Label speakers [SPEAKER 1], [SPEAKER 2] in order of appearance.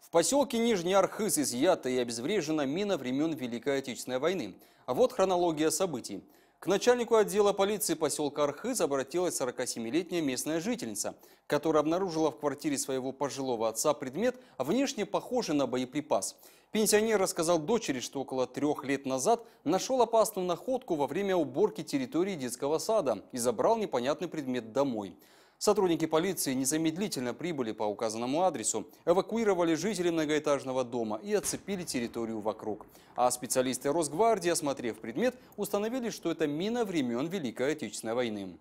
[SPEAKER 1] В поселке Нижний Архыз изъята и обезврежена мина времен Великой Отечественной войны. А вот хронология событий. К начальнику отдела полиции поселка Архыз обратилась 47-летняя местная жительница, которая обнаружила в квартире своего пожилого отца предмет, внешне похожий на боеприпас. Пенсионер рассказал дочери, что около трех лет назад нашел опасную находку во время уборки территории детского сада и забрал непонятный предмет домой. Сотрудники полиции незамедлительно прибыли по указанному адресу, эвакуировали жителей многоэтажного дома и оцепили территорию вокруг. А специалисты Росгвардии, осмотрев предмет, установили, что это мина времен Великой Отечественной войны.